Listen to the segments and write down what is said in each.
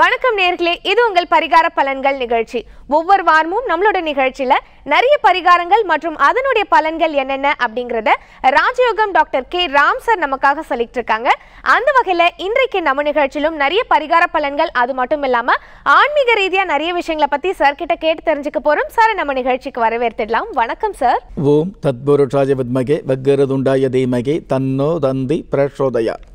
வணக்கம் நேர்களே இது உங்கள் பரிகார பலன்கள் நிகழ்ச்சி ஒவ்வொரு வாரமும் நம்மளோட நிகழ்ச்சியில நிறைய பரிகாரங்கள் மற்றும் அதனுடைய பலன்கள் என்னென்ன அப்படிங்கிறத ராஜயோகம் டாக்டர் கே ராம் சார் நமக்காக சொல்லிட்டு இருக்காங்க அந்த வகையில இன்றைக்கு நம்ம நிகழ்ச்சியிலும் நிறைய பரிகார பலன்கள் அது மட்டும் இல்லாம ஆன்மீக ரீதியா நிறைய விஷயங்களை பத்தி சார் கிட்ட கேட்டு தெரிஞ்சுக்க போறோம் சார் நம்ம நிகழ்ச்சிக்கு வரவேற்றிடலாம் வணக்கம் சார் ஓம் தத்புருஷாய ராஜபத்மகே வக்கரதுண்டாய தீமகே தன்னோ தந்தி பிரசோதயா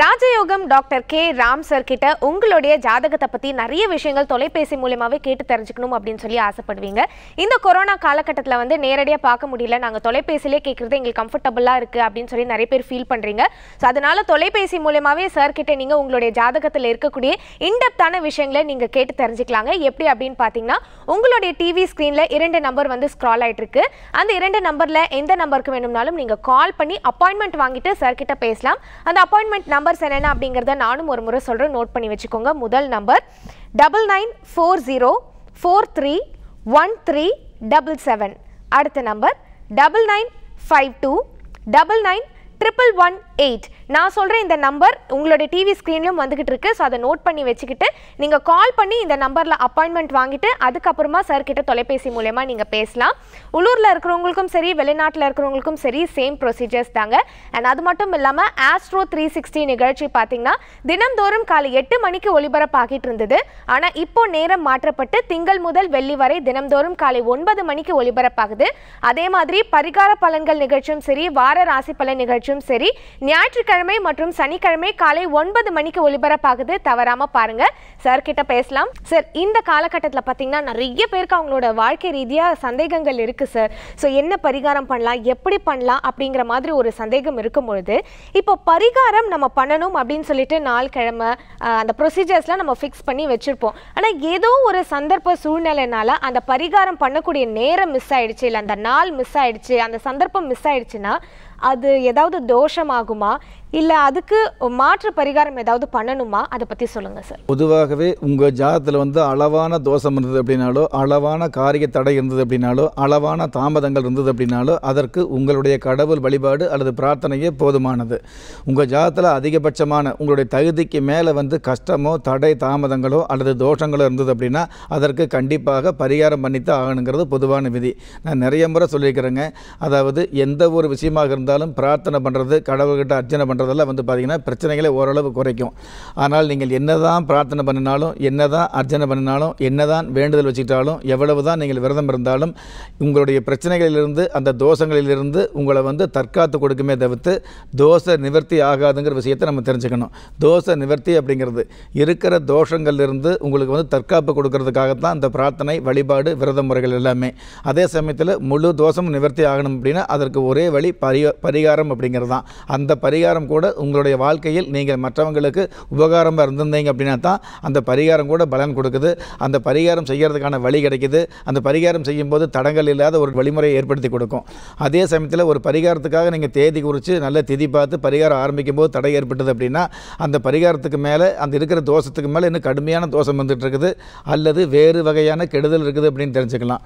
ராஜயோகம் டாக்டர் கே ராம் சார் கிட்ட உங்களுடைய ஜாதகத்தை பற்றி நிறைய விஷயங்கள் தொலைபேசி மூலியமாகவே கேட்டு தெரிஞ்சுக்கணும் அப்படின்னு சொல்லி ஆசைப்படுவீங்க இந்த கொரோனா காலகட்டத்தில் வந்து நேரடியாக பார்க்க முடியல நாங்கள் தொலைபேசியிலே கேட்குறது எங்களுக்கு கம்ஃபர்டபுளா இருக்குது அப்படின்னு சொல்லி நிறைய பேர் ஃபீல் பண்ணுறீங்க ஸோ அதனால் தொலைபேசி மூலியமாகவே சார் கிட்ட நீங்கள் உங்களுடைய ஜாதகத்தில் இருக்கக்கூடிய இன்டெப்தான விஷயங்களை நீங்கள் கேட்டு தெரிஞ்சுக்கலாங்க எப்படி அப்படின்னு பார்த்தீங்கன்னா உங்களுடைய டிவி ஸ்க்ரீனில் இரண்டு நம்பர் வந்து ஸ்க்ரால் இருக்கு அந்த இரண்டு நம்பரில் எந்த நம்பருக்கு வேணும்னாலும் நீங்கள் கால் பண்ணி அப்பாயின்மெண்ட் வாங்கிட்டு சார் கிட்ட பேசலாம் அந்த அப்பாயின்மெண்ட் நம்பர்ஸ் என்னென்ன அப்படிங்கிறத நானும் ஒரு முறை சொல்கிறேன் நோட் பண்ணி வச்சுக்கோங்க முதல் number double nine four zero four three one three double seven அடுத்த number double nine five two double nine triple one eight நான் சொல்கிற இந்த நம்பர் உங்களுடைய டிவி ஸ்க்ரீன்லையும் வந்துக்கிட்டு இருக்குது ஸோ அதை நோட் பண்ணி வச்சுக்கிட்டு நீங்கள் கால் பண்ணி இந்த நம்பரில் அப்பாயின்மெண்ட் வாங்கிட்டு அதுக்கப்புறமா சார்கிட்ட தொலைபேசி மூலயமா நீங்கள் பேசலாம் உள்ளூரில் இருக்கிறவங்களுக்கும் சரி வெளிநாட்டில் இருக்கிறவங்களுக்கும் சரி சேம் ப்ரொசீஜர்ஸ் தாங்க அண்ட் அது மட்டும் இல்லாமல் ஆஸ்ட்ரோ த்ரீ சிக்ஸ்டி நிகழ்ச்சி பார்த்தீங்கன்னா தினந்தோறும் காலை எட்டு மணிக்கு ஒளிபரப்பாகிட்டு இருந்தது ஆனால் இப்போ நேரம் மாற்றப்பட்டு திங்கள் முதல் வெள்ளி வரை தினம்தோறும் காலை ஒன்பது மணிக்கு ஒளிபரப்பாகுது அதே மாதிரி பரிகார பலன்கள் நிகழ்ச்சியும் சரி வார ராசி பலன் நிகழ்ச்சியும் சரி ஞாயிற்றுக்கிழமை மற்றும் சனிக்கிழமை காலை ஒன்பது மணிக்கு ஒளிபரப்பாகுது தவறாமல் பாருங்கள் சார் கிட்ட பேசலாம் சார் இந்த காலகட்டத்தில் பார்த்தீங்கன்னா நிறைய பேருக்கு அவங்களோட வாழ்க்கை ரீதியாக சந்தேகங்கள் இருக்குது சார் ஸோ என்ன பரிகாரம் பண்ணலாம் எப்படி பண்ணலாம் அப்படிங்கிற மாதிரி ஒரு சந்தேகம் இருக்கும் பொழுது இப்போ பரிகாரம் நம்ம பண்ணணும் அப்படின்னு சொல்லிட்டு நாள் கிழமை அந்த ப்ரொசீஜர்ஸ்லாம் நம்ம ஃபிக்ஸ் பண்ணி வச்சுருப்போம் ஆனால் ஏதோ ஒரு சந்தர்ப்ப சூழ்நிலைனால அந்த பரிகாரம் பண்ணக்கூடிய நேரம் மிஸ் ஆயிடுச்சு இல்லை அந்த நாள் மிஸ் ஆயிடுச்சு அந்த சந்தர்ப்பம் மிஸ் ஆயிடுச்சுன்னா அது ஏதாவது தோஷமாகுமா இல்லை அதுக்கு மாற்று பரிகாரம் ஏதாவது பண்ணணுமா அதை பற்றி சொல்லுங்கள் சார் பொதுவாகவே உங்கள் ஜாதத்தில் வந்து அளவான தோஷம் இருந்தது அப்படின்னாலோ அளவான காரிய தடை இருந்தது அப்படின்னாலோ அளவான தாமதங்கள் இருந்தது அப்படின்னாலோ அதற்கு உங்களுடைய கடவுள் வழிபாடு அல்லது பிரார்த்தனையே போதுமானது உங்கள் ஜாதத்தில் அதிகபட்சமான உங்களுடைய தகுதிக்கு மேலே வந்து கஷ்டமோ தடை தாமதங்களோ அல்லது தோஷங்களோ இருந்தது அப்படின்னா அதற்கு கண்டிப்பாக பரிகாரம் பண்ணித்தான் ஆகணுங்கிறது பொதுவான விதி நான் நிறைய முறை சொல்லியிருக்கிறேங்க அதாவது எந்த ஒரு விஷயமாக இருந்தாலும் பிரார்த்தனை பண்ணுறது கடவுள்கிட்ட அர்ச்சனை பண்ணுறது பண்ணுறதெல்லாம் வந்து பார்த்திங்கன்னா பிரச்சனைகளை ஓரளவு குறைக்கும் ஆனால் நீங்கள் என்ன தான் பிரார்த்தனை பண்ணினாலும் என்ன தான் அர்ச்சனை பண்ணினாலும் என்ன தான் வேண்டுதல் வச்சுக்கிட்டாலும் எவ்வளவு தான் நீங்கள் விரதம் இருந்தாலும் உங்களுடைய பிரச்சனைகளிலிருந்து அந்த தோஷங்களிலிருந்து உங்களை வந்து தற்காத்து கொடுக்குமே தவிர்த்து தோஷ நிவர்த்தி ஆகாதுங்கிற விஷயத்தை நம்ம தெரிஞ்சுக்கணும் தோஷ நிவர்த்தி அப்படிங்கிறது இருக்கிற தோஷங்கள்லேருந்து உங்களுக்கு வந்து தற்காப்பு கொடுக்கறதுக்காகத்தான் அந்த பிரார்த்தனை வழிபாடு விரத முறைகள் எல்லாமே அதே சமயத்தில் முழு தோஷமும் நிவர்த்தி ஆகணும் அப்படின்னா அதற்கு ஒரே வழி பரிகாரம் அப்படிங்கிறது தான் அந்த பரிகாரம் கூட உங்களுடைய வாழ்க்கையில் நீங்கள் மற்றவங்களுக்கு உபகாரமாக இருந்திருந்தீங்க அப்படின்னா தான் அந்த பரிகாரம் கூட பலன் கொடுக்குது அந்த பரிகாரம் செய்கிறதுக்கான வழி கிடைக்குது அந்த பரிகாரம் செய்யும்போது தடங்கள் இல்லாத ஒரு வழிமுறையை ஏற்படுத்தி கொடுக்கும் அதே சமயத்தில் ஒரு பரிகாரத்துக்காக நீங்கள் தேதி குறித்து நல்ல திதி பார்த்து பரிகாரம் ஆரம்பிக்கும் போது தடை ஏற்பட்டது அப்படின்னா அந்த பரிகாரத்துக்கு மேலே அந்த இருக்கிற தோஷத்துக்கு மேலே இன்னும் கடுமையான தோஷம் வந்துட்டு இருக்குது அல்லது வேறு வகையான கெடுதல் இருக்குது அப்படின்னு தெரிஞ்சுக்கலாம்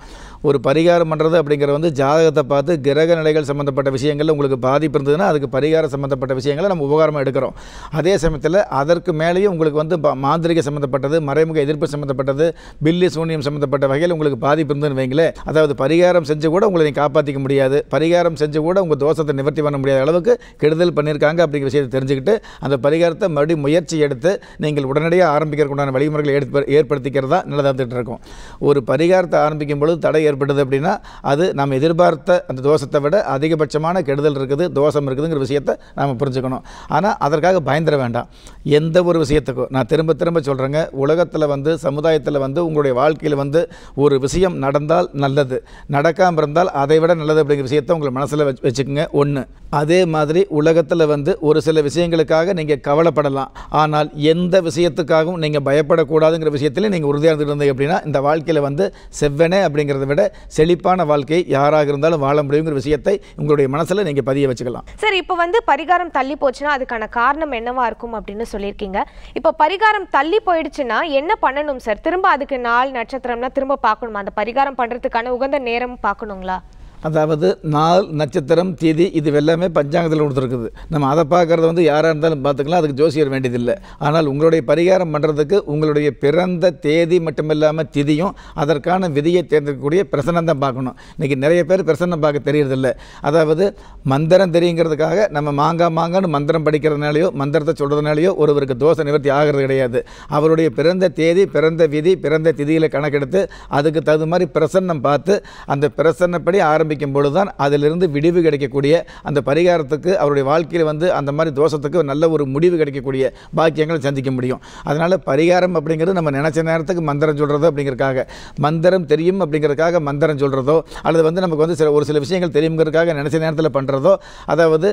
ஒரு பரிகாரம் பண்ணுறது அப்படிங்கிற வந்து ஜாதகத்தை பார்த்து கிரக நிலைகள் சம்மந்தப்பட்ட விஷயங்கள் உங்களுக்கு பாதிப்பு இருந்ததுன்னா அதுக்கு பரிகாரம் சம்மந்தப்பட்ட விஷயம் விஷயங்களை நம்ம உபகாரமாக எடுக்கிறோம் அதே சமயத்தில் அதற்கு மேலேயும் உங்களுக்கு வந்து மாந்திரிக சம்மந்தப்பட்டது மறைமுக எதிர்ப்பு சம்மந்தப்பட்டது பில்லி சூன்யம் சம்மந்தப்பட்ட வகையில் உங்களுக்கு பாதிப்பு இருந்துன்னு வைங்களேன் அதாவது பரிகாரம் செஞ்சு கூட உங்களை நீங்கள் காப்பாற்றிக்க முடியாது பரிகாரம் செஞ்சு கூட உங்கள் தோஷத்தை நிவர்த்தி பண்ண முடியாத அளவுக்கு கெடுதல் பண்ணியிருக்காங்க அப்படிங்கிற விஷயத்தை தெரிஞ்சுக்கிட்டு அந்த பரிகாரத்தை மறுபடியும் முயற்சி எடுத்து நீங்கள் உடனடியாக ஆரம்பிக்கிறதுக்குண்டான வழிமுறைகளை எடுத்து ஏற்படுத்திக்கிறதா நல்லதாக இருக்கும் ஒரு பரிகாரத்தை ஆரம்பிக்கும் பொழுது தடை ஏற்படுது அப்படின்னா அது நாம் எதிர்பார்த்த அந்த தோஷத்தை விட அதிகபட்சமான கெடுதல் இருக்குது தோஷம் இருக்குதுங்கிற விஷயத்தை நாம் புரிஞ்சுக்கணும் தெரிஞ்சுக்கணும் ஆனால் அதற்காக பயந்துட வேண்டாம் எந்த ஒரு விஷயத்துக்கும் நான் திரும்ப திரும்ப சொல்கிறேங்க உலகத்தில் வந்து சமுதாயத்தில் வந்து உங்களுடைய வாழ்க்கையில் வந்து ஒரு விஷயம் நடந்தால் நல்லது நடக்காமல் இருந்தால் அதை விட நல்லது அப்படிங்கிற விஷயத்தை உங்களை மனசில் வச்சு வச்சுக்கோங்க ஒன்று அதே மாதிரி உலகத்தில் வந்து ஒரு சில விஷயங்களுக்காக நீங்கள் கவலைப்படலாம் ஆனால் எந்த விஷயத்துக்காகவும் நீங்கள் பயப்படக்கூடாதுங்கிற விஷயத்தில் நீங்கள் உறுதியாக இருந்தீங்க அப்படின்னா இந்த வாழ்க்கையில் வந்து செவ்வனே அப்படிங்கிறத விட செழிப்பான வாழ்க்கையை யாராக இருந்தாலும் வாழ முடியுங்கிற விஷயத்தை உங்களுடைய மனசில் நீங்கள் பதிய வச்சுக்கலாம் சார் இப்போ வந்து பரிகாரம் தள்ளி தள்ளி போச்சுன்னா அதுக்கான காரணம் என்னவா இருக்கும் அப்படின்னு சொல்லியிருக்கீங்க இப்போ பரிகாரம் தள்ளி போயிடுச்சுன்னா என்ன பண்ணணும் சார் திரும்ப அதுக்கு நாள் நட்சத்திரம்னா திரும்ப பார்க்கணுமா அந்த பரிகாரம் பண்ணுறதுக்கான உகந்த நேரம் பார்க்கணுங்களா அதாவது நாள் நட்சத்திரம் தேதி இது எல்லாமே பஞ்சாங்கத்தில் கொடுத்துருக்குது நம்ம அதை பார்க்குறது வந்து யாராக இருந்தாலும் பார்த்துக்கலாம் அதுக்கு ஜோசியர் வேண்டியதில்லை ஆனால் உங்களுடைய பரிகாரம் பண்ணுறதுக்கு உங்களுடைய பிறந்த தேதி மட்டுமில்லாமல் திதியும் அதற்கான விதியை தேர்ந்தெடுக்கக்கூடிய பிரசனம் தான் பார்க்கணும் இன்றைக்கி நிறைய பேர் பிரசனம் பார்க்க தெரியறதில்ல அதாவது மந்திரம் தெரியுங்கிறதுக்காக நம்ம மாங்கா மாங்கான்னு மந்திரம் படிக்கிறதுனாலையோ மந்திரத்தை சொல்கிறதுனாலையோ ஒருவருக்கு தோஷ நிவர்த்தி ஆகிறது கிடையாது அவருடைய பிறந்த தேதி பிறந்த விதி பிறந்த திதியில் கணக்கெடுத்து அதுக்கு தகுந்த மாதிரி பிரசன்னம் பார்த்து அந்த பிரசன்னப்படி ஆரம்பி ஆரம்பிக்கும் பொழுது தான் அதிலிருந்து விடிவு கிடைக்கக்கூடிய அந்த பரிகாரத்துக்கு அவருடைய வாழ்க்கையில் வந்து அந்த மாதிரி தோஷத்துக்கு நல்ல ஒரு முடிவு கிடைக்கக்கூடிய பாக்கியங்களை சந்திக்க முடியும் அதனால் பரிகாரம் அப்படிங்கிறது நம்ம நினச்ச நேரத்துக்கு மந்திரம் சொல்கிறதோ அப்படிங்கிறக்காக மந்திரம் தெரியும் அப்படிங்கிறதுக்காக மந்திரம் சொல்கிறதோ அல்லது வந்து நமக்கு வந்து சில ஒரு சில விஷயங்கள் தெரியுங்கிறதுக்காக நினச்ச நேரத்தில் பண்ணுறதோ அதாவது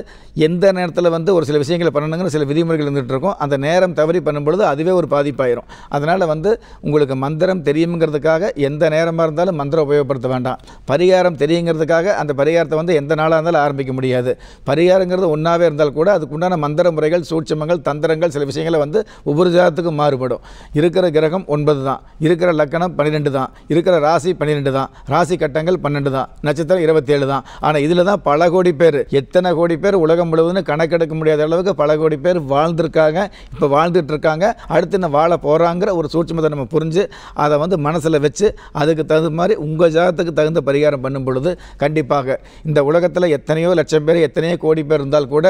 எந்த நேரத்தில் வந்து ஒரு சில விஷயங்களை பண்ணணுங்கிற சில விதிமுறைகள் இருந்துகிட்டு இருக்கும் அந்த நேரம் தவறி பண்ணும்பொழுது அதுவே ஒரு பாதிப்பாயிரும் அதனால் வந்து உங்களுக்கு மந்திரம் தெரியுங்கிறதுக்காக எந்த நேரமாக இருந்தாலும் மந்திரம் உபயோகப்படுத்த வேண்டாம் பரிகாரம் தெரியுங்கிறதுக்காக அதுக்காக அந்த பரிகாரத்தை வந்து எந்த நாளாக இருந்தாலும் ஆரம்பிக்க முடியாது பரிகாரங்கிறது ஒன்றாவே இருந்தால் கூட அதுக்குண்டான மந்திர முறைகள் சூட்சமங்கள் தந்திரங்கள் சில விஷயங்களை வந்து ஒவ்வொரு ஜாதத்துக்கும் மாறுபடும் இருக்கிற கிரகம் ஒன்பது தான் இருக்கிற லக்கணம் பன்னிரெண்டு தான் இருக்கிற ராசி பன்னிரெண்டு தான் ராசி கட்டங்கள் பன்னெண்டு தான் நட்சத்திரம் இருபத்தேழு தான் ஆனால் இதில் தான் பல கோடி பேர் எத்தனை கோடி பேர் உலகம் முழுவதுன்னு கணக்கெடுக்க முடியாத அளவுக்கு பல கோடி பேர் வாழ்ந்திருக்காங்க இப்போ வாழ்ந்துட்டு இருக்காங்க அடுத்து என்ன வாழ போகிறாங்கிற ஒரு சூட்சமத்தை நம்ம புரிஞ்சு அதை வந்து மனசில் வச்சு அதுக்கு தகுந்த மாதிரி உங்கள் ஜாதத்துக்கு தகுந்த பரிகாரம் பண்ணும் பொழுது கண்டிப்பாக இந்த உலகத்தில் எத்தனையோ லட்சம் பேர் எத்தனையோ கோடி பேர் இருந்தால் கூட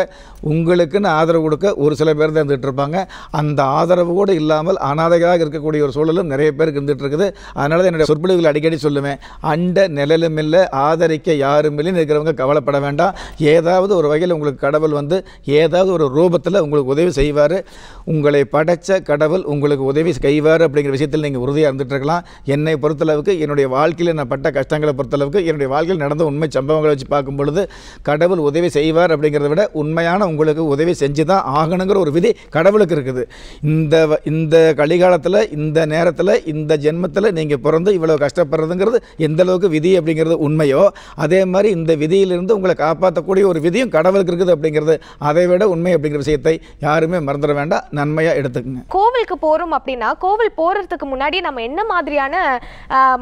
உங்களுக்குன்னு ஆதரவு கொடுக்க ஒரு சில பேர் தான் இருந்துகிட்ருப்பாங்க இருப்பாங்க அந்த ஆதரவு கூட இல்லாமல் அனாதைகளாக இருக்கக்கூடிய ஒரு சூழலும் நிறைய பேருக்கு இருந்துகிட்டு இருக்குது தான் என்னுடைய சொற்பொழிவுகள் அடிக்கடி சொல்லுவேன் அண்ட நிழலும் இல்லை ஆதரிக்க யாரும் இல்லைன்னு இருக்கிறவங்க கவலைப்பட வேண்டாம் ஏதாவது ஒரு வகையில் உங்களுக்கு கடவுள் வந்து ஏதாவது ஒரு ரூபத்தில் உங்களுக்கு உதவி செய்வார் உங்களை படைத்த கடவுள் உங்களுக்கு உதவி செய்வார் அப்படிங்கிற விஷயத்தில் நீங்கள் உறுதியாக இருந்துகிட்டு இருக்கலாம் என்னை பொறுத்தளவுக்கு என்னுடைய வாழ்க்கையில் நான் பட்ட கஷ்டங்களை பொறுத்தளவுக்கு என்னுடைய வாழ்க்கையில் நடந்த நடந்த உண்மை சம்பவங்களை வச்சு பார்க்கும் பொழுது கடவுள் உதவி செய்வார் அப்படிங்கிறத விட உண்மையான உங்களுக்கு உதவி செஞ்சு தான் ஆகணுங்கிற ஒரு விதி கடவுளுக்கு இருக்குது இந்த இந்த கலிகாலத்தில் இந்த நேரத்தில் இந்த ஜென்மத்தில் நீங்கள் பிறந்து இவ்வளோ கஷ்டப்படுறதுங்கிறது எந்த அளவுக்கு விதி அப்படிங்கிறது உண்மையோ அதே மாதிரி இந்த விதியிலிருந்து உங்களை காப்பாற்றக்கூடிய ஒரு விதியும் கடவுளுக்கு இருக்குது அப்படிங்கிறது அதை விட உண்மை அப்படிங்கிற விஷயத்தை யாருமே மறந்துட வேண்டாம் நன்மையாக எடுத்துக்கங்க கோவிலுக்கு போகிறோம் அப்படின்னா கோவில் போகிறதுக்கு முன்னாடி நம்ம என்ன மாதிரியான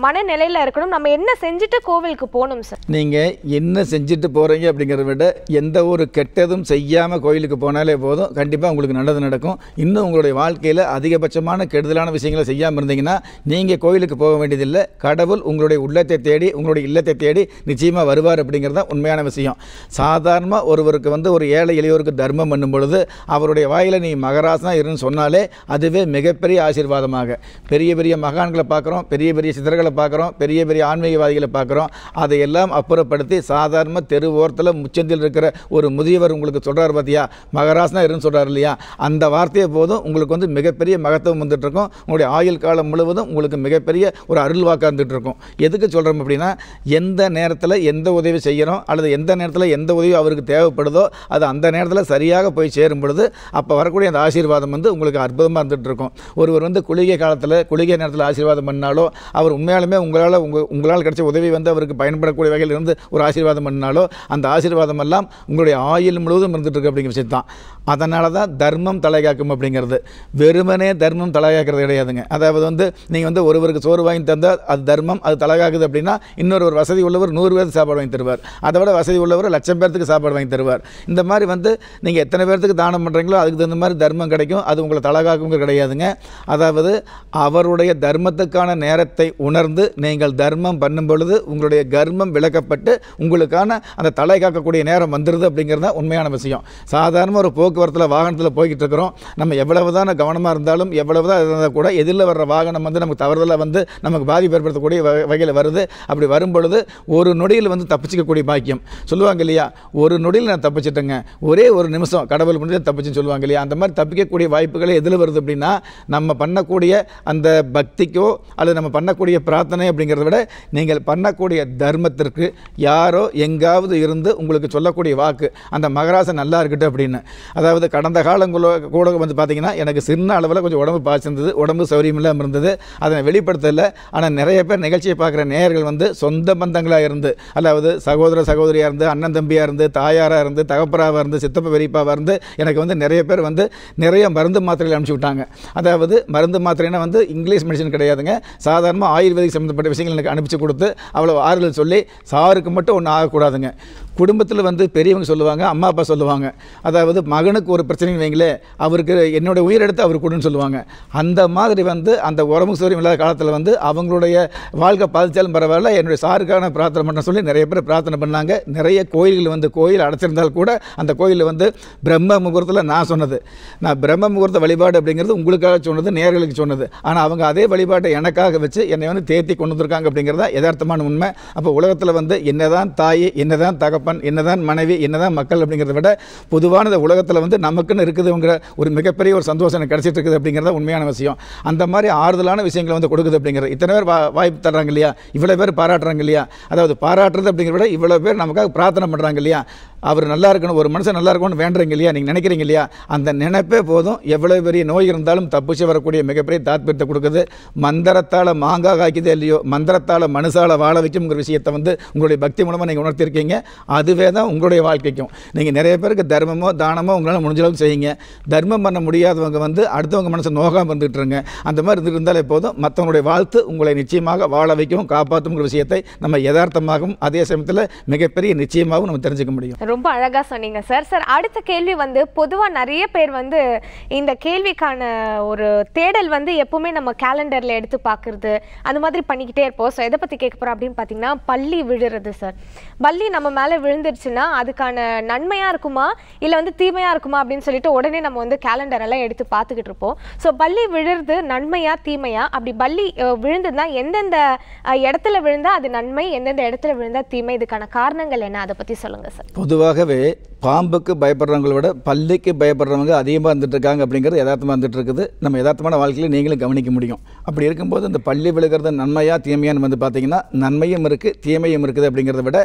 மனநிலையில் இருக்கணும் நம்ம என்ன செஞ்சுட்டு கோவிலுக்கு போகணும் சார் நீங்கள் என்ன செஞ்சுட்டு போகிறீங்க அப்படிங்கிறத விட எந்த ஒரு கெட்டதும் செய்யாமல் கோயிலுக்கு போனாலே போதும் கண்டிப்பாக உங்களுக்கு நல்லது நடக்கும் இன்னும் உங்களுடைய வாழ்க்கையில் அதிகபட்சமான கெடுதலான விஷயங்களை செய்யாமல் இருந்தீங்கன்னா நீங்கள் கோயிலுக்கு போக வேண்டியதில்லை கடவுள் உங்களுடைய உள்ளத்தை தேடி உங்களுடைய இல்லத்தை தேடி நிச்சயமாக வருவார் அப்படிங்கிறது தான் உண்மையான விஷயம் சாதாரணமாக ஒருவருக்கு வந்து ஒரு ஏழை எளியோருக்கு தர்மம் பண்ணும் பொழுது அவருடைய வாயில் நீ மகராசனாக இருன்னு சொன்னாலே அதுவே மிகப்பெரிய ஆசீர்வாதமாக பெரிய பெரிய மகான்களை பார்க்குறோம் பெரிய பெரிய சித்தர்களை பார்க்குறோம் பெரிய பெரிய ஆன்மீகவாதிகளை பார்க்குறோம் அதையெல்லாம் எல்லாம் அப்புறப்படுத்தி சாதாரண தெரு ஓரத்தில் முச்சந்தில் இருக்கிற ஒரு முதியவர் உங்களுக்கு சொல்கிறார் பார்த்தியா மகராசனாக இருன்னு சொல்கிறார் இல்லையா அந்த வார்த்தையை போதும் உங்களுக்கு வந்து மிகப்பெரிய மகத்துவம் வந்துட்டுருக்கும் உங்களுடைய ஆயுள் காலம் முழுவதும் உங்களுக்கு மிகப்பெரிய ஒரு அருள் வாக்காக இருந்துகிட்ருக்கும் எதுக்கு சொல்கிறோம் அப்படின்னா எந்த நேரத்தில் எந்த உதவி செய்கிறோம் அல்லது எந்த நேரத்தில் எந்த உதவி அவருக்கு தேவைப்படுதோ அது அந்த நேரத்தில் சரியாக போய் சேரும் பொழுது அப்போ வரக்கூடிய அந்த ஆசீர்வாதம் வந்து உங்களுக்கு அற்புதமாக இருந்துகிட்ருக்கும் ஒருவர் வந்து குளிகை காலத்தில் குளிகை நேரத்தில் ஆசீர்வாதம் பண்ணாலோ அவர் உண்மையாலுமே உங்களால் உங்கள் உங்களால் கிடைச்ச உதவி வந்து அவருக்கு பயன்படக்கூடிய வகையிலிருந்து ஒரு ஆசீர்வாதம் பண்ணினாலோ அந்த ஆசீர்வாதம் எல்லாம் உங்களுடைய ஆயுள் முழுவதும் இருந்துகிட்ருக்கு அப்படிங்கிற விஷயம் தான் அதனால தான் தர்மம் தலைகாக்கும் அப்படிங்கிறது வெறுமனே தர்மம் தலைகாக்கிறது கிடையாதுங்க அதாவது வந்து நீங்கள் வந்து ஒருவருக்கு சோறு வாங்கி தந்தால் அது தர்மம் அது தலைகாக்குது அப்படின்னா இன்னொரு ஒரு வசதி உள்ளவர் நூறு பேருக்கு சாப்பாடு வாங்கி தருவார் அதை விட வசதி உள்ளவர் லட்சம் பேர்த்துக்கு சாப்பாடு வாங்கி தருவார் இந்த மாதிரி வந்து நீங்கள் எத்தனை பேர்த்துக்கு தானம் பண்ணுறீங்களோ அதுக்கு தகுந்த மாதிரி தர்மம் கிடைக்கும் அது உங்களை தலைகாக்குங்கிற கிடையாதுங்க அதாவது அவருடைய தர்மத்துக்கான நேரத்தை உணர்ந்து நீங்கள் தர்மம் பண்ணும் பொழுது உங்களுடைய கர்மம் விலக விளக்கப்பட்டு உங்களுக்கான அந்த தலை காக்கக்கூடிய நேரம் வந்துடுது அப்படிங்கிறது உண்மையான விஷயம் சாதாரண ஒரு போக்குவரத்தில் வாகனத்தில் போய்கிட்டு இருக்கிறோம் நம்ம எவ்வளவு தான் கவனமாக இருந்தாலும் எவ்வளவு தான் இருந்தால் கூட எதிரில் வர்ற வாகனம் வந்து நமக்கு தவறுதலாக வந்து நமக்கு பாதிப்பு ஏற்படுத்தக்கூடிய வகையில் வருது அப்படி வரும்பொழுது ஒரு நொடியில் வந்து தப்பிச்சிக்கக்கூடிய பாக்கியம் சொல்லுவாங்க இல்லையா ஒரு நொடியில் நான் தப்பிச்சிட்டேங்க ஒரே ஒரு நிமிஷம் கடவுள் முடிஞ்சு தப்பிச்சுன்னு சொல்லுவாங்க இல்லையா அந்த மாதிரி தப்பிக்கக்கூடிய வாய்ப்புகளே எதில் வருது அப்படின்னா நம்ம பண்ணக்கூடிய அந்த பக்திக்கோ அல்லது நம்ம பண்ணக்கூடிய பிரார்த்தனை அப்படிங்கிறத விட நீங்கள் பண்ணக்கூடிய தர்மத்திற்கு வாக்கு யாரோ எங்காவது இருந்து உங்களுக்கு சொல்லக்கூடிய வாக்கு அந்த மகராசை நல்லா இருக்கட்டும் அப்படின்னு அதாவது கடந்த காலங்களோ கூட வந்து பார்த்திங்கன்னா எனக்கு சின்ன அளவில் கொஞ்சம் உடம்பு பாய்ச்சிருந்தது உடம்பு சௌரியம் இல்லாமல் இருந்தது அதை வெளிப்படுத்தலை ஆனால் நிறைய பேர் நிகழ்ச்சியை பார்க்குற நேயர்கள் வந்து சொந்த பந்தங்களாக இருந்து அதாவது சகோதர சகோதரியாக இருந்து அண்ணன் தம்பியாக இருந்து தாயாராக இருந்து தகப்பராவாக இருந்து சித்தப்ப பெரியப்பாவாக இருந்து எனக்கு வந்து நிறைய பேர் வந்து நிறைய மருந்து மாத்திரைகள் அனுப்பிச்சி விட்டாங்க அதாவது மருந்து மாத்திரைனா வந்து இங்கிலீஷ் மெடிசன் கிடையாதுங்க சாதாரணமாக ஆயுர்வேதிக் சம்மந்தப்பட்ட விஷயங்கள் எனக்கு அனுப்பிச்சு கொடுத்து அவ்வளோ ஆறுதல் சொல்லி சாருக்கு மட்டும் ஒன்றும் ஆகக்கூடாதுங்க குடும்பத்தில் வந்து பெரியவங்க சொல்லுவாங்க அம்மா அப்பா சொல்லுவாங்க அதாவது மகனுக்கு ஒரு பிரச்சனைன்னு வைங்களே அவருக்கு உயிர் உயிரெடுத்து அவர் கொடுன்னு சொல்லுவாங்க அந்த மாதிரி வந்து அந்த உறவு சூரியம் இல்லாத காலத்தில் வந்து அவங்களுடைய வாழ்க்கை பாதித்தாலும் பரவாயில்ல என்னுடைய சாருக்கான பிரார்த்தனை பண்ண சொல்லி நிறைய பேர் பிரார்த்தனை பண்ணாங்க நிறைய கோயில்கள் வந்து கோயில் அடைச்சிருந்தால் கூட அந்த கோயிலில் வந்து பிரம்ம முகூர்த்தத்தில் நான் சொன்னது நான் பிரம்ம முகூர்த்த வழிபாடு அப்படிங்கிறது உங்களுக்காக சொன்னது நேர்களுக்கு சொன்னது ஆனால் அவங்க அதே வழிபாட்டை எனக்காக வச்சு என்னை வந்து தேர்த்தி கொண்டு வந்திருக்காங்க அப்படிங்கிறத யதார்த்தமான உண்மை அப்போ உலகத்தில் வந்து என்னதான் தாய் என்னதான் தகப்ப பண் என்னதான் மனைவி என்னதான் மக்கள் அப்படிங்கிறத விட பொதுவான இந்த உலகத்தில் வந்து நமக்குன்னு இருக்குதுங்கிற ஒரு மிகப்பெரிய ஒரு சந்தோஷம் எனக்கு கிடச்சிட்டு இருக்குது அப்படிங்கிறத உண்மையான விஷயம் அந்த மாதிரி ஆறுதலான விஷயங்களை வந்து கொடுக்குது அப்படிங்கிறது இத்தனை பேர் வாய்ப்பு தர்றாங்க இல்லையா இவ்வளோ பேர் பாராட்டுறாங்க இல்லையா அதாவது பாராட்டுறது அப்படிங்கிறத விட இவ்வளோ பேர் நமக்காக பிரார்த்தனை பண்ணுறாங்க இல்லையா அவர் நல்லா இருக்கணும் ஒரு மனுஷன் நல்லா இருக்கணும்னு வேண்டுறீங்க இல்லையா நீங்கள் நினைக்கிறீங்க இல்லையா அந்த நினைப்பே போதும் எவ்வளோ பெரிய நோய் இருந்தாலும் தப்பிச்சு வரக்கூடிய மிகப்பெரிய தாத்பரியத்தை கொடுக்குது மந்திரத்தால் மாங்காய் காய்க்குதே இல்லையோ மந்திரத்தால் மனுஷால் வாழ வைக்கும்ங்கிற விஷயத்தை வந்து உங்களுடைய பக்தி மூலமாக நீங்கள் உணர்த்திருக்கீங்க அதுவே தான் உங்களுடைய வாழ்க்கைக்கும் நீங்கள் நிறைய பேருக்கு தர்மமோ தானமோ உங்களால் முடிஞ்ச அளவுக்கு செய்யுங்க தர்மம் பண்ண முடியாதவங்க வந்து அடுத்தவங்க மனசை நோகாமல் இருங்க அந்த மாதிரி இருந்து இருந்தாலே போதும் மற்றவங்களுடைய வாழ்த்து உங்களை நிச்சயமாக வாழ வைக்கவும் காப்பாற்றும் விஷயத்தை நம்ம யதார்த்தமாகவும் அதே சமயத்தில் மிகப்பெரிய நிச்சயமாகவும் நம்ம தெரிஞ்சுக்க முடியும் ரொம்ப அழகாக சொன்னீங்க சார் சார் அடுத்த கேள்வி வந்து பொதுவாக நிறைய பேர் வந்து இந்த கேள்விக்கான ஒரு தேடல் வந்து எப்போவுமே நம்ம கேலண்டரில் எடுத்து பார்க்குறது அந்த மாதிரி பண்ணிக்கிட்டே இருப்போம் ஸோ எதை பற்றி கேட்க போகிறோம் அப்படின்னு பார்த்தீங்கன்னா பள்ளி விழுறது சார் பள்ளி நம்ம மேலே விழுந்துருச்சுன்னா அதுக்கான நன்மையாக இருக்குமா இல்லை வந்து தீமையாக இருக்குமா அப்படின்னு சொல்லிட்டு உடனே நம்ம வந்து கேலண்டர் எல்லாம் எடுத்து பார்த்துக்கிட்டு இருப்போம் ஸோ பள்ளி விழுறது நன்மையா தீமையா அப்படி பள்ளி விழுந்ததுனா எந்தெந்த இடத்துல விழுந்தா அது நன்மை எந்தெந்த இடத்துல விழுந்தா தீமை இதுக்கான காரணங்கள் என்ன அதை பற்றி சொல்லுங்கள் சார் பொதுவாகவே பாம்புக்கு பயப்படுறவங்களை விட பள்ளிக்கு பயப்படுறவங்க அதிகமாக இருந்துட்டு இருக்காங்க அப்படிங்கிறது யதார்த்தமாக இருந்துட்டு இருக்குது நம்ம யதார்த்தமான வாழ்க்கையில் நீங்களும் கவனிக்க முடியும் அப்படி இருக்கும்போது அந்த பள்ளி விழுகிறது நன்மையாக தீமையான்னு வந்து பார்த்தீங்கன்னா நன்மையும் இருக்குது தீமையும் இருக்குது அப்படிங்கிறத விட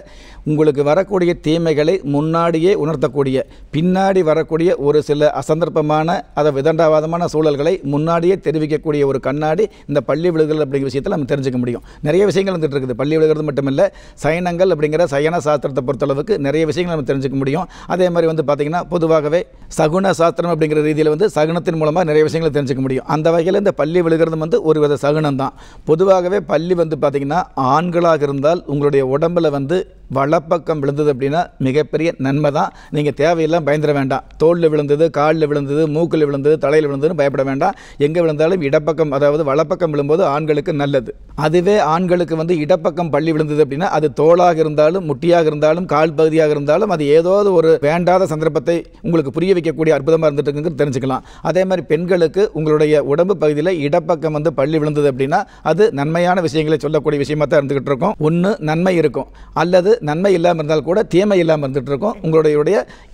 உங்களுக்கு வரக்கூடிய தீமைகளை முன்னாடியே உணர்த்தக்கூடிய பின்னாடி வரக்கூடிய ஒரு சில அசந்தர்ப்பமான அதை விதண்டாவாதமான சூழல்களை முன்னாடியே தெரிவிக்கக்கூடிய ஒரு கண்ணாடி இந்த பள்ளி விழுதல் அப்படிங்கிற விஷயத்தில் நம்ம தெரிஞ்சுக்க முடியும் நிறைய விஷயங்கள் வந்துட்டு இருக்குது பள்ளி விழுகிறது மட்டும் இல்லை சயனங்கள் அப்படிங்கிற சயன சாஸ்திரத்தை பொறுத்தளவுக்கு நிறைய விஷயங்கள் நம்ம தெரிஞ்சுக்க முடியும் அதே மாதிரி வந்து பார்த்திங்கன்னா பொதுவாகவே சகுன சாஸ்திரம் அப்படிங்கிற ரீதியில் வந்து சகுனத்தின் மூலமாக நிறைய விஷயங்களை தெரிஞ்சுக்க முடியும் அந்த வகையில் இந்த பள்ளி விழுகிறது வந்து ஒரு ஒரு வித சகுனம் தான் பொதுவாகவே பள்ளி வந்து பார்த்திங்கன்னா ஆண்களாக இருந்தால் உங்களுடைய உடம்பில் வந்து வலப்பக்கம் விழுந்தது அப்படின்னா மிகப்பெரிய நன்மை தான் நீங்கள் தேவையெல்லாம் பயந்துட வேண்டாம் தோளில் விழுந்தது காலில் விழுந்தது மூக்கில் விழுந்தது தலையில் விழுந்ததுன்னு பயப்பட வேண்டாம் எங்கே விழுந்தாலும் இடப்பக்கம் அதாவது வலப்பக்கம் விழும்போது ஆண்களுக்கு நல்லது அதுவே ஆண்களுக்கு வந்து இடப்பக்கம் பள்ளி விழுந்தது அப்படின்னா அது தோளாக இருந்தாலும் முட்டியாக இருந்தாலும் கால் பகுதியாக இருந்தாலும் அது ஏதோ ஒரு வேண்டாத சந்தர்ப்பத்தை உங்களுக்கு புரிய வைக்கக்கூடிய அற்புதமாக இருந்துட்டு தெரிஞ்சுக்கலாம் அதே மாதிரி பெண்களுக்கு உங்களுடைய உடம்பு பகுதியில் இடப்பக்கம் வந்து பள்ளி விழுந்தது அப்படின்னா அது நன்மையான விஷயங்களை சொல்லக்கூடிய விஷயமாக தான் இருந்துகிட்டு இருக்கும் ஒன்று நன்மை இருக்கும் அல்லது நன்மை இல்லாமல் இருந்தால் கூட தீமை இல்லாமல் இருந்துகிட்டு இருக்கும் உங்களுடைய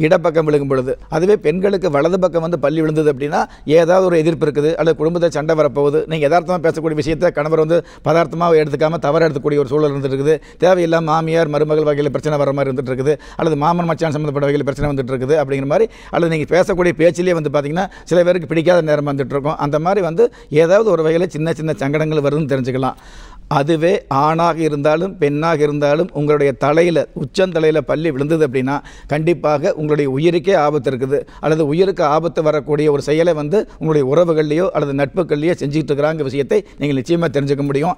இடப்பக்கம் விழுகும் பொழுது அதுவே பெண்களுக்கு வலது பக்கம் வந்து பள்ளி விழுந்தது அப்படின்னா ஏதாவது ஒரு எதிர்ப்பு இருக்குது அல்லது குடும்பத்தை சண்டை வரப்போகுது நீங்கள் யதார்த்தமாக பேசக்கூடிய விஷயத்தை கணவர் வந்து பதார்த்தமாக எடுத்துக்காமல் தவறு எடுத்துக்கூடிய ஒரு சூழல் இருந்துட்டு இருக்குது மாமியார் மருமகள் வகையில் பிரச்சனை வர மாதிரி இருந்துட்டு இருக்குது அல்லது மாமன் மச்சான் சம்மந்தப்பட்ட வகையில் பிரச்சனை வந்துட்டு இருக்குது அப்படிங்கிற மாதிரி அல்லது நீங்கள் பேசக்கூடிய பேச்சிலே வந்து பார்த்தீங்கன்னா சில பேருக்கு பிடிக்காத நேரம் வந்துட்டு இருக்கும் அந்த மாதிரி வந்து ஏதாவது ஒரு வகையில் சின்ன சின்ன சங்கடங்கள் வருதுன்னு தெரிஞ்சுக்கலாம் அதுவே ஆணாக இருந்தாலும் பெண்ணாக இருந்தாலும் உங்களுடைய தலையில் உச்சந்தலையில் பள்ளி விழுந்தது அப்படின்னா கண்டிப்பாக உங்களுடைய உயிருக்கே ஆபத்து இருக்குது அல்லது உயிருக்கு ஆபத்து வரக்கூடிய ஒரு செயலை வந்து உங்களுடைய உறவுகள்லையோ அல்லது நட்புகள்லையோ செஞ்சுட்டு இருக்கிறாங்க விஷயத்தை நீங்கள் நிச்சயமாக தெரிஞ்சுக்க முடியும்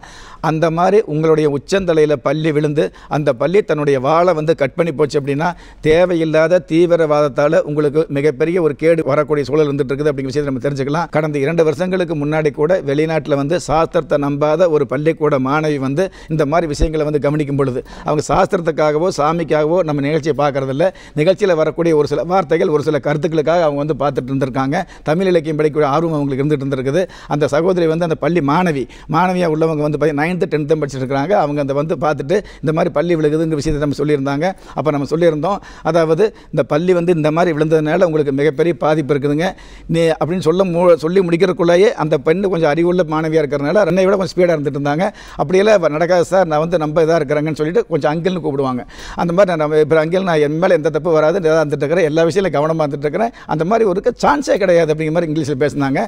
அந்த மாதிரி உங்களுடைய உச்சந்தலையில் பள்ளி விழுந்து அந்த பள்ளி தன்னுடைய வாழை வந்து கட் பண்ணி போச்சு அப்படின்னா தேவையில்லாத தீவிரவாதத்தால் உங்களுக்கு மிகப்பெரிய ஒரு கேடு வரக்கூடிய சூழல் வந்துட்டு இருக்குது அப்படிங்கிற விஷயத்தை நம்ம தெரிஞ்சுக்கலாம் கடந்த இரண்டு வருஷங்களுக்கு முன்னாடி கூட வெளிநாட்டில் வந்து சாஸ்திரத்தை நம்பாத ஒரு பள்ளிக்கூடம் மாணவி வந்து இந்த மாதிரி விஷயங்களை வந்து கவனிக்கும் பொழுது அவங்க சாஸ்திரத்துக்காகவோ சாமிக்காகவோ நம்ம நிகழ்ச்சியை பார்க்குறதில்ல நிகழ்ச்சியில் வரக்கூடிய ஒரு சில வார்த்தைகள் ஒரு சில கருத்துக்களுக்காக அவங்க வந்து பார்த்துட்டு இருந்திருக்காங்க தமிழ் இலக்கியம் படிக்கக்கூடிய ஆர்வம் அவங்களுக்கு இருந்துகிட்டு இருந்திருக்குது அந்த சகோதரி வந்து அந்த பள்ளி மாணவி மாணவியாக உள்ளவங்க வந்து பார்த்தீங்கன்னா நைன்த்து டென்த்து படிச்சிருக்கிறாங்க அவங்க அந்த வந்து பார்த்துட்டு இந்த மாதிரி பள்ளி விழுகுதுங்கிற விஷயத்தை நம்ம சொல்லியிருந்தாங்க அப்போ நம்ம சொல்லியிருந்தோம் அதாவது இந்த பள்ளி வந்து இந்த மாதிரி விழுந்ததுனால உங்களுக்கு மிகப்பெரிய பாதிப்பு இருக்குதுங்க நீ அப்படின்னு சொல்ல சொல்லி முடிக்கிறதுக்குள்ளேயே அந்த பெண்ணு கொஞ்சம் அறிவுள்ள மாணவியாக இருக்கிறதுனால ரன்னை விட கொஞ்சம் ஸ்பீடாக இருந்துட்டு இருந்தாங்க அப்படியெல்லாம் நடக்காது சார் நான் வந்து நம்ம இதாக இருக்கிறாங்கன்னு சொல்லிட்டு கொஞ்சம் அங்கிள்னு கூப்பிடுவாங்க அந்த மாதிரி நான் நம்ம இப்போ அங்கிள் நான் என் மேலே எந்த தப்பு வராது இருந்துட்டு இருக்கிறேன் எல்லா விஷயம் கவனமாக இருந்துட்டு இருக்கிறேன் அந்த மாதிரி ஒரு சான்ஸே கிடையாது அப்படிங்கிற மாதிரி இங்கிலீஷில் பேசினாங்க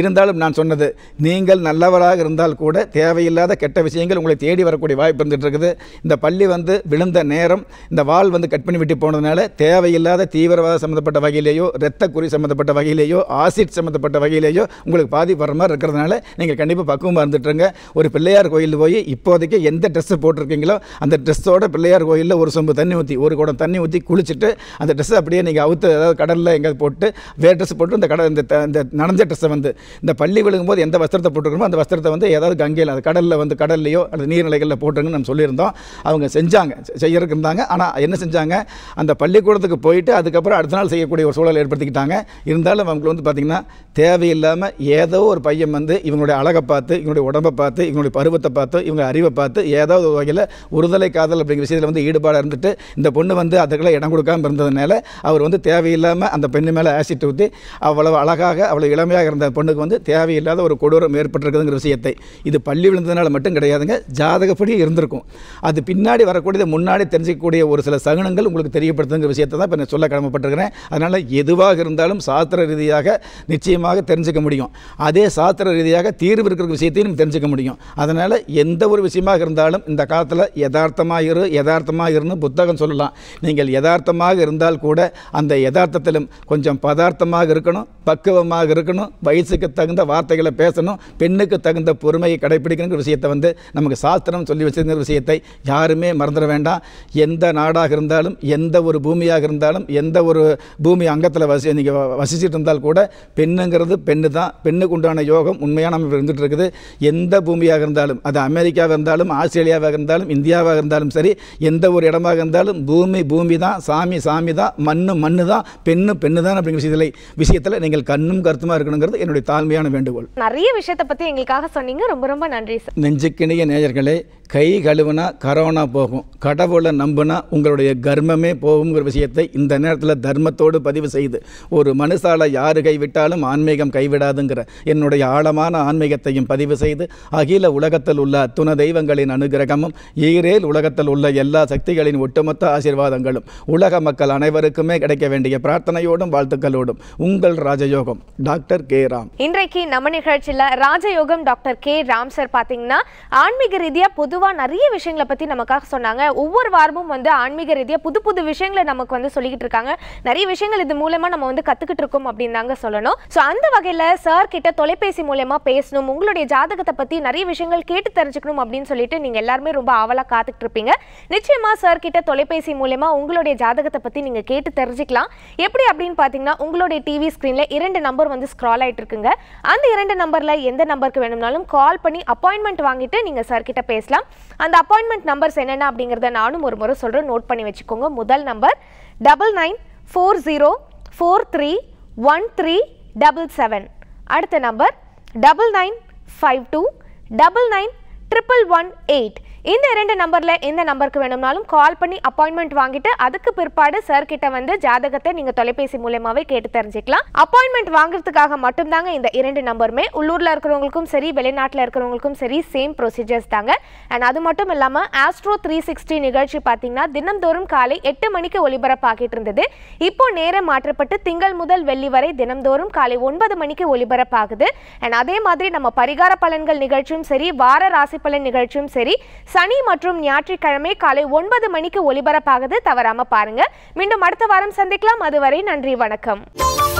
இருந்தாலும் நான் சொன்னது நீங்கள் நல்லவராக இருந்தால் கூட தேவையில்லாத கெட்ட விஷயங்கள் உங்களை தேடி வரக்கூடிய வாய்ப்பு இருந்துட்டு இருக்குது இந்த பள்ளி வந்து விழுந்த நேரம் இந்த வால் வந்து கட் பண்ணி விட்டு போனதுனால தேவையில்லாத தீவிரவாத சம்மந்தப்பட்ட வகையிலேயோ ரத்த குறி சம்மந்தப்பட்ட வகையிலேயோ ஆசிட் சம்மந்தப்பட்ட வகையிலேயோ உங்களுக்கு பாதிப்பு வர மாதிரி இருக்கிறதுனால நீங்கள் கண்டிப்பாக பக்குவமாக இருந்துட்டுருங்க ஒரு பிள்ளையார் கோயில் கோயில் போய் இப்போதைக்கு எந்த ட்ரெஸ்ஸு போட்டிருக்கீங்களோ அந்த ட்ரெஸ்ஸோட பிள்ளையார் கோயிலில் ஒரு சொம்பு தண்ணி ஊற்றி ஒரு குடம் தண்ணி ஊற்றி குளிச்சுட்டு அந்த ட்ரெஸ்ஸை அப்படியே நீங்கள் அவுத்து அதாவது கடலில் எங்கேயாவது போட்டு வேறு ட்ரெஸ் போட்டு இந்த கடல் இந்த இந்த நனைஞ்ச ட்ரெஸ்ஸை வந்து இந்த பள்ளி போது எந்த வஸ்திரத்தை போட்டுருக்கோமோ அந்த வஸ்திரத்தை வந்து ஏதாவது கங்கையில் அந்த கடலில் வந்து கடல்லையோ அல்லது நீர்நிலைகளில் போட்டுருங்கன்னு நம்ம சொல்லியிருந்தோம் அவங்க செஞ்சாங்க செய்யறதுக்கு இருந்தாங்க ஆனால் என்ன செஞ்சாங்க அந்த பள்ளிக்கூடத்துக்கு போயிட்டு அதுக்கப்புறம் அடுத்த நாள் செய்யக்கூடிய ஒரு சூழலை ஏற்படுத்திக்கிட்டாங்க இருந்தாலும் அவங்களுக்கு வந்து பார்த்திங்கன்னா தேவையில்லாமல் ஏதோ ஒரு பையன் வந்து இவங்களுடைய அழகை பார்த்து இவங்களுடைய உடம்பை பார்த்து இவங்களுடைய பருவத்தை அனுபவத்தை பார்த்து இவங்க அறிவை பார்த்து ஏதாவது வகையில் ஒருதலை காதல் அப்படிங்கிற விஷயத்தில் வந்து ஈடுபாடாக இருந்துட்டு இந்த பொண்ணு வந்து அதுக்கெல்லாம் இடம் கொடுக்காமல் இருந்ததுனால அவர் வந்து தேவையில்லாமல் அந்த பெண்ணு மேலே ஆசிட் ஊற்றி அவ்வளவு அழகாக அவ்வளோ இளமையாக இருந்த பொண்ணுக்கு வந்து தேவையில்லாத ஒரு கொடூரம் ஏற்பட்டிருக்குதுங்கிற விஷயத்தை இது பள்ளி விழுந்ததுனால மட்டும் கிடையாதுங்க ஜாதகப்படி இருந்திருக்கும் அது பின்னாடி வரக்கூடியது முன்னாடி தெரிஞ்சிக்கக்கூடிய ஒரு சில சகுனங்கள் உங்களுக்கு தெரியப்படுத்துங்கிற விஷயத்தை தான் இப்போ நான் சொல்ல கிளம்பப்பட்டிருக்கிறேன் அதனால் எதுவாக இருந்தாலும் சாஸ்திர ரீதியாக நிச்சயமாக தெரிஞ்சுக்க முடியும் அதே சாஸ்திர ரீதியாக தீர்வு இருக்கிற விஷயத்தையும் தெரிஞ்சுக்க முடியும் அதனால் எந்த ஒரு விஷயமாக இருந்தாலும் இந்த காலத்தில் யதார்த்தமாக இரு யதார்த்தமாக இருன்னு புத்தகம் சொல்லலாம் நீங்கள் யதார்த்தமாக இருந்தால் கூட அந்த யதார்த்தத்திலும் கொஞ்சம் பதார்த்தமாக இருக்கணும் பக்குவமாக இருக்கணும் வயசுக்கு தகுந்த வார்த்தைகளை பேசணும் பெண்ணுக்கு தகுந்த பொறுமையை கடைபிடிக்கணுங்கிற விஷயத்தை வந்து நமக்கு சாஸ்திரம் சொல்லி வச்சிருக்கிற விஷயத்தை யாருமே மறந்துட வேண்டாம் எந்த நாடாக இருந்தாலும் எந்த ஒரு பூமியாக இருந்தாலும் எந்த ஒரு பூமி அங்கத்தில் வசி நீங்கள் வசிச்சுட்டு இருந்தால் கூட பெண்ணுங்கிறது பெண்ணு தான் பெண்ணுக்கு உண்டான யோகம் உண்மையான நம்ம இருந்துகிட்டு இருக்குது எந்த பூமியாக இருந்தாலும் அது அமெரிக்காவாக இருந்தாலும் ஆஸ்திரேலியாவாக இருந்தாலும் இந்தியாவாக இருந்தாலும் சரி எந்த ஒரு இடமாக இருந்தாலும் பூமி பூமி தான் சாமி சாமி தான் மண்ணு மண்ணு தான் பெண்ணு பெண்ணு தான் அப்படிங்கிற விஷயத்தில் விஷயத்தில் நீங்கள் கண்ணும் கருத்துமாக இருக்கணுங்கிறது என்னுடைய தாழ்மையான வேண்டுகோள் நிறைய விஷயத்தை பற்றி எங்களுக்காக சொன்னீங்க ரொம்ப ரொம்ப நன்றி சார் நெஞ்சுக்கிணிய நேயர்களே கை கழுவுனா கரோனா போகும் கடவுளை நம்புனா உங்களுடைய கர்மமே போகுங்கிற விஷயத்தை இந்த நேரத்தில் தர்மத்தோடு பதிவு செய்து ஒரு மனுஷால யார் கைவிட்டாலும் ஆன்மீகம் கைவிடாதுங்கிற என்னுடைய ஆழமான ஆன்மீகத்தையும் பதிவு செய்து அகில உலகத்தில் உலகத்தில் உள்ள துண தெய்வங்களின் அனுகிரகமும் ஈரேல் உலகத்தில் உள்ள எல்லா சக்திகளின் ஒட்டுமொத்த ஆசீர்வாதங்களும் உலக மக்கள் அனைவருக்குமே கிடைக்க வேண்டிய பிரார்த்தனையோடும் வாழ்த்துக்களோடும் உங்கள் ராஜயோகம் டாக்டர் கே ராம் இன்றைக்கு நம்ம நிகழ்ச்சியில் ராஜயோகம் டாக்டர் கே ராம் சார் பார்த்தீங்கன்னா ஆன்மீக ரீதியாக பொதுவாக நிறைய விஷயங்களை பற்றி நமக்காக சொன்னாங்க ஒவ்வொரு வாரமும் வந்து ஆன்மீக ரீதியாக புது புது விஷயங்களை நமக்கு வந்து சொல்லிக்கிட்டு இருக்காங்க நிறைய விஷயங்கள் இது மூலமாக நம்ம வந்து கற்றுக்கிட்டு இருக்கோம் அப்படின்னு தாங்க சொல்லணும் ஸோ அந்த வகையில் சார் கிட்ட தொலைபேசி மூலயமா பேசணும் உங்களுடைய ஜாதகத்தை பற்றி நிறைய விஷயங்கள் கேட்டு கேட்டு தெரிஞ்சுக்கணும் அப்படின்னு சொல்லிட்டு நீங்க எல்லாருமே ரொம்ப ஆவலா காத்துட்டு இருப்பீங்க நிச்சயமா சார் கிட்ட தொலைபேசி மூலயமா உங்களுடைய ஜாதகத்தை பத்தி நீங்க கேட்டு தெரிஞ்சுக்கலாம் எப்படி அப்படின்னு பார்த்தீங்கன்னா உங்களுடைய டிவி ஸ்க்ரீனில் இரண்டு நம்பர் வந்து ஸ்க்ரால் ஆயிட்டு இருக்குங்க அந்த இரண்டு நம்பர்ல எந்த நம்பருக்கு வேணும்னாலும் கால் பண்ணி அப்பாயின்மெண்ட் வாங்கிட்டு நீங்க சார் கிட்ட பேசலாம் அந்த அப்பாயின்மெண்ட் நம்பர்ஸ் என்னென்ன அப்படிங்கிறத நானும் ஒரு முறை சொல்றேன் நோட் பண்ணி வச்சுக்கோங்க முதல் number double nine four zero four three one three double seven அடுத்த number double nine five two double nine triple one eight. இந்த இரண்டு நம்பரில் எந்த நம்பருக்கு வேணும்னாலும் கால் பண்ணி அப்பாயின்மெண்ட் வாங்கிட்டு அதுக்கு பிற்பாடு சார் கிட்ட வந்து ஜாதகத்தை நீங்கள் தொலைபேசி மூலயமாவே கேட்டு தெரிஞ்சுக்கலாம் அப்பாயின்மெண்ட் வாங்குறதுக்காக மட்டும்தாங்க இந்த இரண்டு நம்பருமே உள்ளூரில் இருக்கிறவங்களுக்கும் சரி வெளிநாட்டில் இருக்கிறவங்களுக்கும் சரி சேம் ப்ரொசீஜர்ஸ் தாங்க அண்ட் அது மட்டும் இல்லாமல் ஆஸ்ட்ரோ த்ரீ சிக்ஸ்டி நிகழ்ச்சி பார்த்தீங்கன்னா தினந்தோறும் காலை எட்டு மணிக்கு ஒளிபரப்பாகிட்டு இருந்தது இப்போ நேரம் மாற்றப்பட்டு திங்கள் முதல் வெள்ளி வரை தினந்தோறும் காலை ஒன்பது மணிக்கு ஒளிபரப்பாகுது அண்ட் அதே மாதிரி நம்ம பரிகார பலன்கள் நிகழ்ச்சியும் சரி வார ராசி பலன் நிகழ்ச்சியும் சரி சனி மற்றும் ஞாயிற்றுக்கிழமை காலை ஒன்பது மணிக்கு ஒலிபரப்பாகுது தவறாம பாருங்க மீண்டும் அடுத்த வாரம் சந்திக்கலாம் அதுவரை நன்றி வணக்கம்